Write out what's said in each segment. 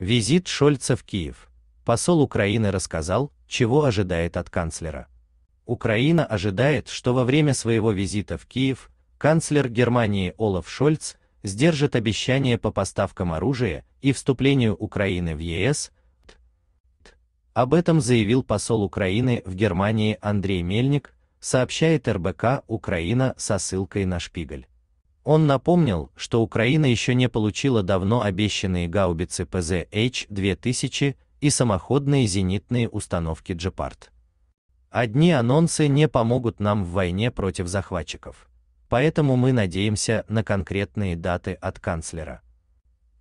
Визит Шольца в Киев. Посол Украины рассказал, чего ожидает от канцлера. Украина ожидает, что во время своего визита в Киев канцлер Германии Олаф Шольц сдержит обещание по поставкам оружия и вступлению Украины в ЕС. Об этом заявил посол Украины в Германии Андрей Мельник, сообщает РБК Украина со ссылкой на Шпигель. Он напомнил, что Украина еще не получила давно обещанные гаубицы ПЗХ-2000 и самоходные зенитные установки «Джепард». Одни анонсы не помогут нам в войне против захватчиков. Поэтому мы надеемся на конкретные даты от канцлера.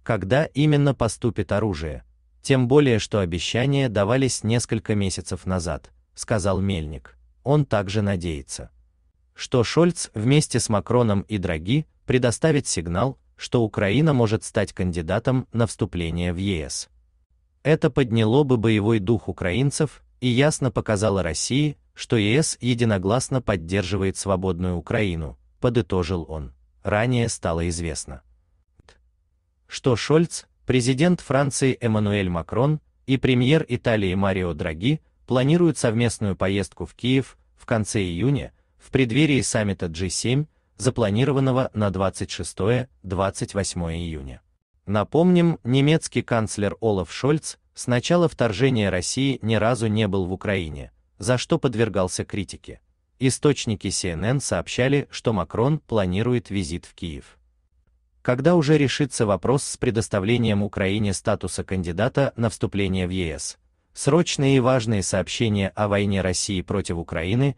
Когда именно поступит оружие? Тем более, что обещания давались несколько месяцев назад, сказал Мельник. Он также надеется, что Шольц вместе с Макроном и Драги предоставит сигнал, что Украина может стать кандидатом на вступление в ЕС. Это подняло бы боевой дух украинцев и ясно показало России, что ЕС единогласно поддерживает свободную Украину, подытожил он. Ранее стало известно, что Шольц, президент Франции Эммануэль Макрон и премьер Италии Марио Драги планируют совместную поездку в Киев в конце июня, в преддверии саммита G7, запланированного на 26-28 июня. Напомним, немецкий канцлер Олаф Шольц с начала вторжения России ни разу не был в Украине, за что подвергался критике. Источники CNN сообщали, что Макрон планирует визит в Киев. Когда уже решится вопрос с предоставлением Украине статуса кандидата на вступление в ЕС? Срочные и важные сообщения о войне России против Украины